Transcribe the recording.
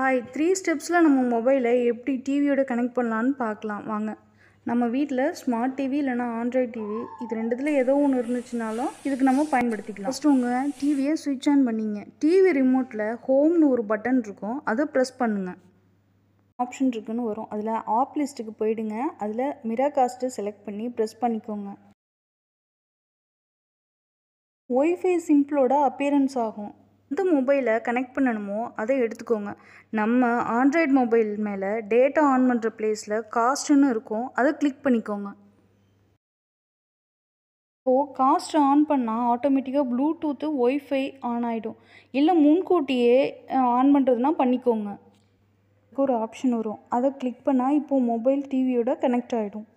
hi three ஸ்டெப்ஸில் நம்ம மொபைலை எப்படி டிவியோட கனெக்ட் பண்ணலான்னு பார்க்கலாம் வாங்க நம்ம வீட்டில் ஸ்மார்ட் டிவி இல்லைனா ஆண்ட்ராய்ட் டிவி இது ரெண்டுத்தில் ஏதோ ஒன்று இருந்துச்சுனாலும் இதுக்கு நம்ம பயன்படுத்திக்கலாம் ஃபஸ்ட்டு உங்கள் டிவியை சுவிட்ச் ஆன் பண்ணிங்க டிவி ரிமோட்டில் ஹோம்னு ஒரு பட்டன் இருக்கும் அதை ப்ரெஸ் பண்ணுங்கள் ஆப்ஷன் இருக்குன்னு வரும் அதில் ஆப் லிஸ்ட்டுக்கு போயிடுங்க அதில் மிரா காஸ்ட்டு செலக்ட் பண்ணி ப்ரெஸ் பண்ணிக்கோங்க ஒய்ஃபை சிம்பிளோட அப்பியரன்ஸ் ஆகும் எந்த மொபைலை கனெக்ட் பண்ணணுமோ அதை எடுத்துக்கோங்க நம்ம ஆண்ட்ராய்டு மொபைல் மேலே டேட்டா ஆன் பண்ணுற பிளேஸில் காஸ்ட்டுன்னு இருக்கும் அதை கிளிக் பண்ணிக்கோங்க இப்போது காஸ்ட் ஆன் பண்ணால் ஆட்டோமேட்டிக்காக ப்ளூடூத்து ஒய்ஃபை ஆன் ஆகிடும் இல்லை முன்கூட்டியே ஆன் பண்ணுறதுனா பண்ணிக்கோங்க ஒரு ஆப்ஷன் வரும் அதை கிளிக் பண்ணால் இப்போது மொபைல் டிவியோட கனெக்ட் ஆகிடும்